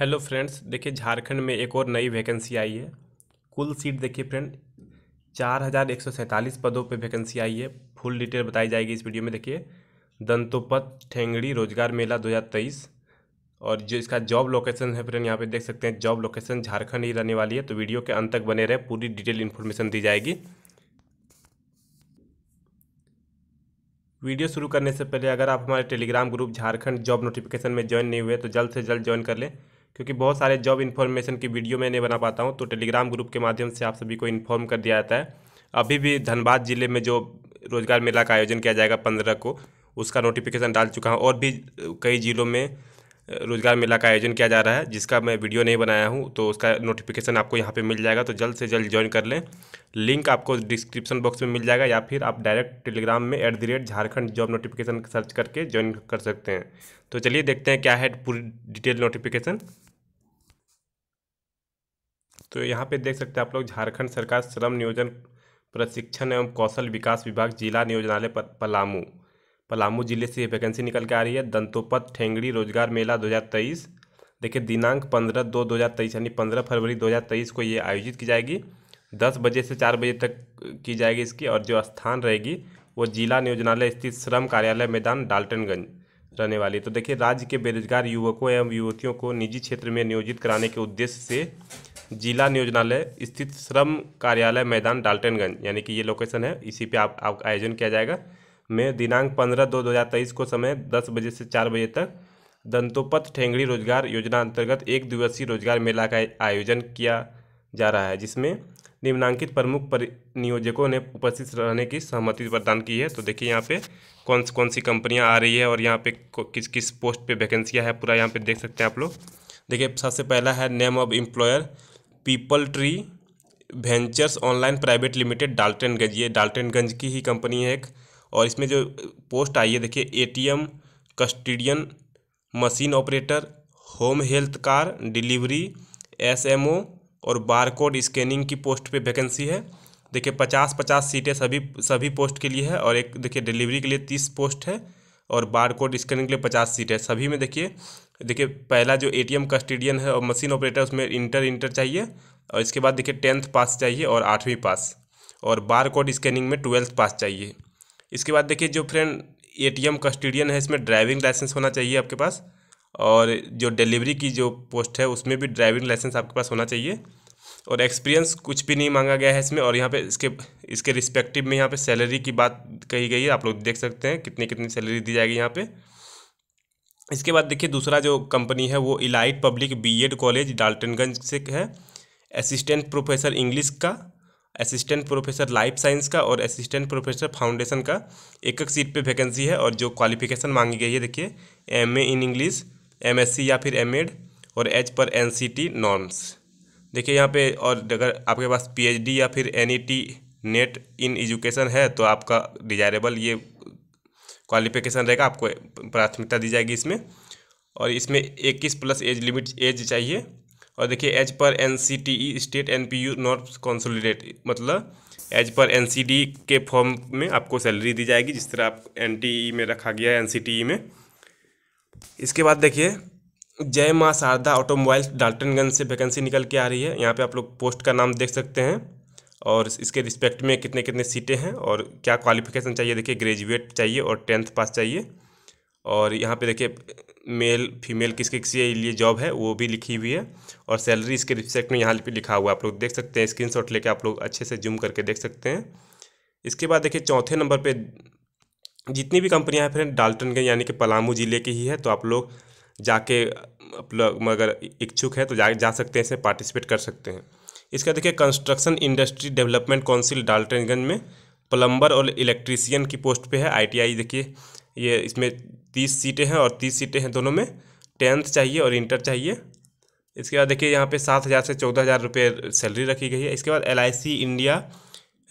hello friends देखिए झारखंड में एक और नई वैकेंसी आई है कुल सीट देखिए फ्रेंड चार हज़ार एक सौ सैंतालीस पदों पे वैकेंसी आई है फुल डिटेल बताई जाएगी इस वीडियो में देखिए दंतोपत ठेंगड़ी रोजगार मेला दो हज़ार तेईस और जो इसका जॉब लोकेशन है फ्रेंड यहाँ पे देख सकते हैं जॉब लोकेशन झारखंड ही रहने वाली है तो वीडियो के अंत तक बने रहे पूरी डिटेल इन्फॉर्मेशन दी जाएगी वीडियो शुरू करने से पहले अगर आप हमारे Telegram group Jharkhand job notification में ज्वाइन नहीं हुए तो जल्द से जल्द ज्वाइन कर लें क्योंकि बहुत सारे जॉब इन्फॉर्मेशन की वीडियो मैं नहीं बना पाता हूँ तो टेलीग्राम ग्रुप के माध्यम से आप सभी को इन्फॉर्म कर दिया जाता है अभी भी धनबाद ज़िले में जो रोज़गार मेला का आयोजन किया जाएगा पंद्रह को उसका नोटिफिकेशन डाल चुका हूँ और भी कई ज़िलों में रोज़गार मेला का आयोजन किया जा रहा है जिसका मैं वीडियो नहीं बनाया हूँ तो उसका नोटिफिकेशन आपको यहाँ पे मिल जाएगा तो जल्द से जल्द ज्वाइन कर लें लिंक आपको डिस्क्रिप्शन बॉक्स में मिल जाएगा या फिर आप डायरेक्ट टेलीग्राम में at the rate Jharkhand job notification search करके ज्वाइन कर सकते हैं तो चलिए देखते हैं क्या है पूरी डिटेल नोटिफिकेशन तो यहाँ पे देख सकते हैं आप लोग झारखंड सरकार श्रम नियोजन प्रशिक्षण एवं कौशल विकास विभाग जिला नियोजनालय पलामू पलामू जिले से ये वैकेंसी निकल के आ रही है दंतोपत ठेंगड़ी रोजगार मेला 2023 देखिए दिनांक पंद्रह दो दो हज़ार तेईस यानी पंद्रह फरवरी दो हज़ार तेईस को ये आयोजित की जाएगी दस बजे से चार बजे तक की जाएगी इसकी और जो स्थान रहेगी वो जिला नियोजनालय स्थित श्रम कार्यालय मैदान डाल्टनगंज रहने वाली तो देखिए राज्य के बेरोजगार युवकों एवं युवतियों को निजी क्षेत्र में नियोजित कराने के उद्देश्य से जिला नियोजनालय स्थित श्रम कार्यालय मैदान डाल्टनगंज यानी कि ये लोकेशन है इसी पे आप आयोजन किया जाएगा में दिनांक पंद्रह दो दो हज़ार तेईस को समय दस बजे से चार बजे तक दंतोपत ठेंगड़ी रोजगार योजना अंतर्गत एक दिवसीय रोजगार मेला का आयोजन किया जा रहा है जिसमें निम्नांकित प्रमुख पर नियोजकों ने उपस्थित रहने की सहमति प्रदान की है तो देखिए यहाँ पे कौन कौन सी कंपनियाँ आ रही है और यहाँ पे किस किस पोस्ट पे वैकेंसियाँ है पूरा यहाँ पे देख सकते हैं आप लोग देखिए सबसे पहला है name of employer People Tree Ventures online private limited Daltonganj ये डाल्टनगंज की ही कंपनी है एक और इसमें जो पोस्ट आई है देखिए ATM custodian machine operator home health car delivery SMO और बारकोड स्कैनिंग की पोस्ट पे वैकेंसी है देखिए पचास पचास सीटें सभी सभी पोस्ट के लिए है और एक देखिए डिलीवरी के लिए तीस पोस्ट है और बार कोड स्कैनिंग के लिए पचास सीट है सभी में देखिए देखिए पहला जो एटीएम कस्टडियन है और मशीन ऑपरेटर उसमें इंटर इंटर चाहिए और इसके बाद देखिए टेंथ पास चाहिए और आठवीं पास और बार कोड स्कैनिंग में ट्वेल्थ पास चाहिए इसके बाद देखिए जो फ्रेंड एटीएम कस्टडियन है इसमें ड्राइविंग लाइसेंस होना चाहिए आपके पास और जो डिलीवरी की जो पोस्ट है उसमें भी ड्राइविंग लाइसेंस आपके पास होना चाहिए और एक्सपीरियंस कुछ भी नहीं मांगा गया है इसमें और यहाँ पे इसके इसके रिस्पेक्टिव में यहाँ पे सैलरी की बात कही गई है आप लोग देख सकते हैं कितनी कितनी सैलरी दी जाएगी यहाँ पे इसके बाद देखिए दूसरा जो कंपनी है वो elite public BEd college Daltonganj से है असिस्टेंट प्रोफेसर इंग्लिश का असिस्टेंट प्रोफेसर लाइफ साइंस का और असिस्टेंट प्रोफेसर फाउंडेशन का एक एक सीट पे वैकेंसी है और जो क्वालिफिकेशन मांगी गई है देखिए M A in English M S C या फिर एम एड और as per N C T norms देखिए यहाँ पे और अगर आपके पास पीएचडी या फिर N E T net in education है तो आपका डिजायरेबल ये क्वालिफिकेशन रहेगा आपको प्राथमिकता दी जाएगी इसमें और इसमें इक्कीस प्लस एज लिमिट एज चाहिए और देखिए as per N C T E state N P U not consolidate मतलब as per N C D के फॉर्म में आपको सैलरी दी जाएगी जिस तरह आप एन टी ई में रखा गया है एन सी टी ई में इसके बाद देखिए जय माँ शारदा ऑटोमोबाइल डाल्टनगंज से वैकेंसी निकल के आ रही है यहाँ पे आप लोग पोस्ट का नाम देख सकते हैं और इसके रिस्पेक्ट में कितने कितने सीटें हैं और क्या क्वालिफिकेशन चाहिए देखिए ग्रेजुएट चाहिए और टेंथ पास चाहिए और यहाँ पे देखिए मेल फीमेल किसके किसी लिए जॉब है वो भी लिखी हुई है और सैलरी इसके रिस्पेक्ट में यहाँ पे लिखा हुआ है आप लोग देख सकते हैं स्क्रीनशॉट लेके आप लोग अच्छे से जूम करके देख सकते हैं इसके बाद देखिए चौथे नंबर पे जितनी भी कंपनियाँ हैं फ्रेंड डाल्टनगंज यानी कि पलामू ज़िले की ही है तो आप लोग जाके आप अगर इच्छुक है तो जा जा सकते हैं इसमें पार्टिसिपेट कर सकते हैं इसका देखिए construction industry development council Daltonganj में प्लम्बर और इलेक्ट्रीसियन की पोस्ट पे है आईटीआई देखिए ये इसमें तीस सीटें हैं और तीस सीटें हैं दोनों में टेंथ चाहिए और इंटर चाहिए इसके बाद देखिए यहाँ पे सात हज़ार से चौदह हज़ार रुपये सैलरी रखी गई है इसके बाद एल इंडिया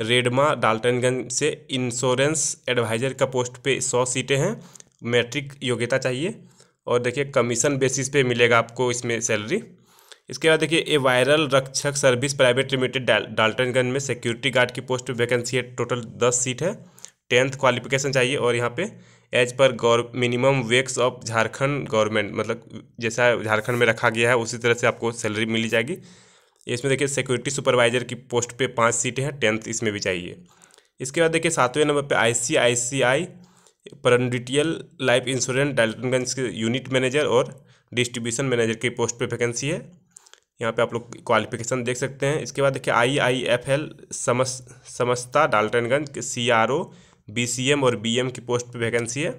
रेडमा डाल्टनगंज से इंश्योरेंस एडवाइज़र का पोस्ट पे सौ सीटें हैं मैट्रिक योग्यता चाहिए और देखिए कमीशन बेसिस पे मिलेगा आपको इसमें सैलरी इसके बाद देखिए A viral Rakshak service private limited Daltonganj में सिक्योरिटी गार्ड की पोस्ट वैकेंसी है टोटल दस सीट है टेंथ क्वालिफिकेशन चाहिए और यहाँ पे एज पर गौर minimum wages of Jharkhand government मतलब जैसा झारखंड में रखा गया है उसी तरह से आपको सैलरी मिली जाएगी इसमें देखिए सिक्योरिटी सुपरवाइजर की पोस्ट पे पाँच सीटें हैं टेंथ इसमें भी चाहिए इसके बाद देखिए सातवें नंबर पे ICICI Prudential life insurance Daltonganj के यूनिट मैनेजर और डिस्ट्रीब्यूशन मैनेजर की पोस्ट पे वैकेंसी है यहाँ पे आप लोग क्वालिफिकेशन देख सकते हैं इसके बाद देखिए आई आई F L Samasta Daltonganj C R O BCM और बीएम की पोस्ट पे वैकेंसी है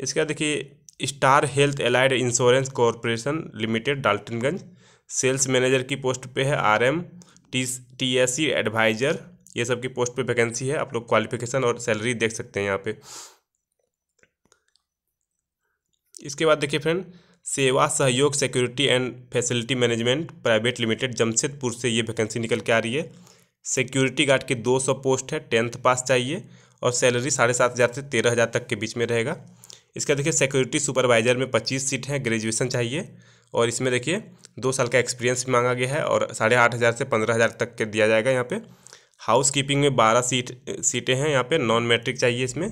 इसके बाद देखिए star health allied insurance corporation limited Daltonganj sales manager की पोस्ट पे है R M T T S C advisor ये सब की पोस्ट पे वैकेंसी है आप लोग क्वालिफिकेशन और सैलरी देख सकते हैं यहाँ पे इसके बाद देखिए friend Seva Sahyog security and facility management private limited Jamshedpur से ये वैकेंसी निकल के आ रही है सिक्योरिटी गार्ड की दो पोस्ट है टेंथ पास चाहिए और सैलरी साढ़े सात हज़ार से तेरह हज़ार तक के बीच में रहेगा इसका देखिए सिक्योरिटी सुपरवाइज़र में पच्चीस सीट है ग्रेजुएशन चाहिए और इसमें देखिए दो साल का एक्सपीरियंस भी मांगा गया है और साढ़े आठ हज़ार से पंद्रह हज़ार तक के दिया जाएगा यहाँ पे हाउस कीपिंग में बारह सीट सीटें हैं यहाँ पे नॉन मैट्रिक चाहिए इसमें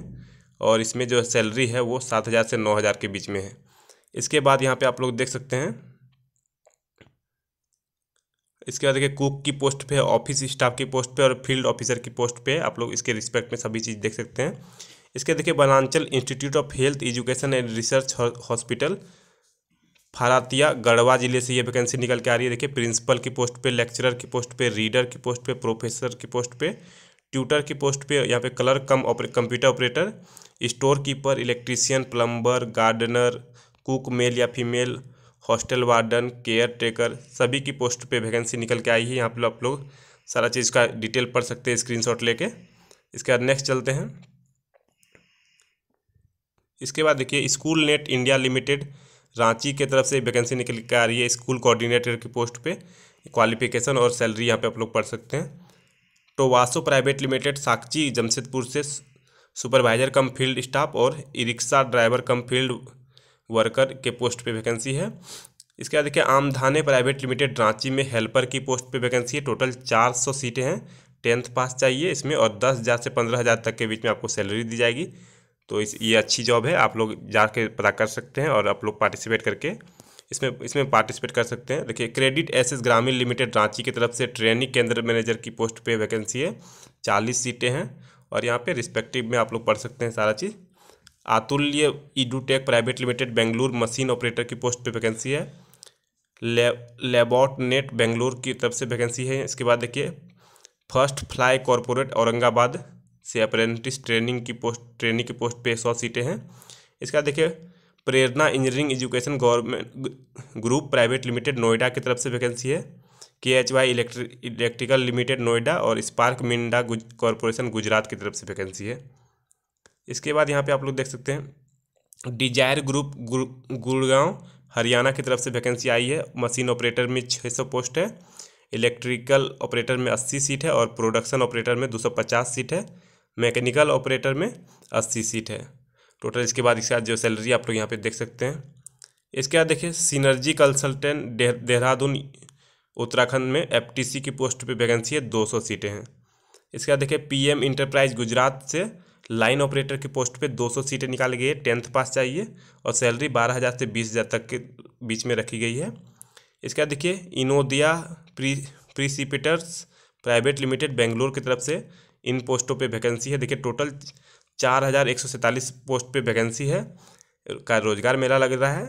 और इसमें जो सैलरी है वो सात हज़ार से नौ हज़ार के बीच में है इसके बाद यहाँ पे आप लोग देख सकते हैं इसके बाद देखिए कुक की पोस्ट पे ऑफिस स्टाफ की पोस्ट पे और फील्ड ऑफिसर की पोस्ट पे आप लोग इसके रिस्पेक्ट में सभी चीज़ देख सकते हैं इसके देखिए Vananchal institute of health education and research hospital Faratia Garhwa जिले से ये वैकेंसी निकल के आ रही है देखिए प्रिंसिपल की पोस्ट पे लेक्चरर की पोस्ट पे रीडर की पोस्ट पे प्रोफेसर की पोस्ट पे ट्यूटर की पोस्ट पे यहाँ पे clerk cum computer operator storekeeper electrician plumber gardener cook male या female hostel warden caretaker सभी की पोस्ट पे वैकेंसी निकल के आई है यहाँ पर आप लोग सारा चीज़ का डिटेल पढ़ सकते हैं स्क्रीनशॉट लेके इसके बाद नेक्स्ट चलते हैं इसके बाद देखिए school net India limited Ranchi के तरफ से वैकेंसी निकल के आ रही है स्कूल कोऑर्डिनेटर की पोस्ट पर क्वालिफिकेशन और सैलरी यहाँ पर आप लोग पढ़ सकते हैं तो वासो प्राइवेट लिमिटेड साक्षी जमशेदपुर से सुपरवाइजर कम फील्ड स्टाफ और E rickshaw driver cum field worker के पोस्ट पे वैकेंसी है इसके बाद देखिए आमधाने प्राइवेट लिमिटेड रांची में हेल्पर की पोस्ट पे वैकेंसी है टोटल चार सौ सीटें हैं टेंथ पास चाहिए इसमें और दस हज़ार से पंद्रह हज़ार तक के बीच में आपको सैलरी दी जाएगी तो इस ये अच्छी जॉब है आप लोग कर पता कर सकते हैं और आप लोग पार्टिसिपेट करके इसमें इसमें पार्टिसिपेट कर सकते हैं देखिए credit access Grameen limited Ranchi की तरफ से ट्रेनिंग केंद्र मैनेजर की पोस्ट पर वैकेंसी है चालीस सीटें हैं और यहाँ पे रिस्पेक्टिव में आप लोग पढ़ सकते हैं सारा चीज़ Atulya edutech private limited Bengaluru machine operator की पोस्ट पे वैकेंसी है ले लेबॉट नेट बेंगलुरु की तरफ से वैकेंसी है इसके बाद देखिए फर्स्ट फ्लाई कॉरपोरेट औरंगाबाद से अप्रेंटिस ट्रेनिंग की पोस्ट ट्रेनिंग की पोस्ट पे सौ सीटें हैं इसके बाद देखिए Prerna engineering education government group private limited Noida की तरफ से वैकेंसी है K H Y electrical limited Noida और स्पार्क मिंडा गुज कॉरपोरेशन गुजरात की तरफ से वैकेंसी है इसके बाद यहाँ पे आप लोग देख सकते हैं डिजायर ग्रुप गुड़गांव हरियाणा की तरफ से वैकेंसी आई है मशीन ऑपरेटर में छः सौ पोस्ट है इलेक्ट्रिकल ऑपरेटर में अस्सी सीट है और प्रोडक्शन ऑपरेटर में दो सौ पचास सीट है मैकेनिकल ऑपरेटर में अस्सी सीट है टोटल इसके बाद इसके बाद जो सैलरी आप लोग यहाँ पर देख सकते हैं इसके बाद देखिए सीनर्जी कंसल्टेंट देहरादून उत्तराखंड में एफ की पोस्ट पर वैकेंसी है दो सीटें हैं इसके बाद देखिए पीएम इंटरप्राइज गुजरात से लाइन ऑपरेटर के पोस्ट पे 200 सीटें निकाल गई है टेंथ पास चाहिए और सैलरी बारह हज़ार से बीस हज़ार तक के बीच में रखी गई है इसके बाद देखिए इनोदिया pre precipitators private limited Bangalore की तरफ से इन पोस्टों पे वैकेंसी है देखिए टोटल चार हज़ार एक सौ सैंतालीस पोस्ट पे वैकेंसी है का रोज़गार मेला लग रहा है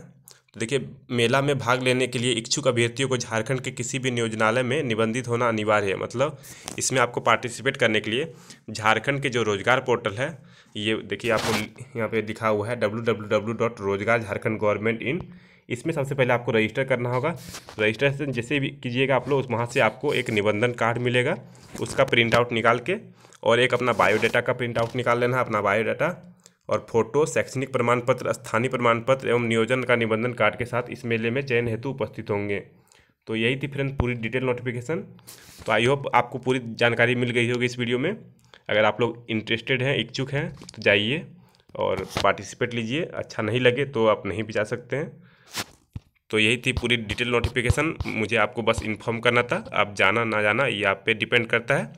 देखिए मेला में भाग लेने के लिए इच्छुक अभ्यर्थियों को झारखंड के किसी भी नियोजनालय में निबंधित होना अनिवार्य है मतलब इसमें आपको पार्टिसिपेट करने के लिए झारखंड के जो रोजगार पोर्टल है ये देखिए आपको यहाँ पे दिखा हुआ है डब्ल्यू डब्ल्यू डब्ल्यू डॉट रोजगार झारखंड गवर्नमेंट इन इसमें सबसे पहले आपको रजिस्टर करना होगा रजिस्ट्रेशन जैसे भी कीजिएगा आप लोग वहाँ से आपको एक निबंधन कार्ड मिलेगा उसका प्रिंट आउट निकाल के और एक अपना बायोडाटा का प्रिंट आउट निकाल लेना अपना बायोडाटा और फोटो शैक्षणिक प्रमाण पत्र स्थानीय प्रमाण पत्र एवं नियोजन का निबंधन कार्ड के साथ इस मेले में चयन हेतु उपस्थित होंगे तो यही थी फ्रेंड पूरी डिटेल नोटिफिकेशन तो आई होप आपको पूरी जानकारी मिल गई होगी इस वीडियो में अगर आप लोग इंटरेस्टेड हैं इच्छुक हैं तो जाइए और पार्टिसिपेट लीजिए अच्छा नहीं लगे तो आप नहीं भी जा सकते हैं तो यही थी पूरी डिटेल नोटिफिकेशन मुझे आपको बस इन्फॉर्म करना था आप जाना ना जाना ये आप पे डिपेंड करता है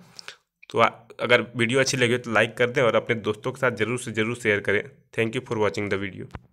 तो अगर वीडियो अच्छी लगी हो तो लाइक कर दें और अपने दोस्तों के साथ ज़रूर से ज़रूर शेयर करें thank you for watching the video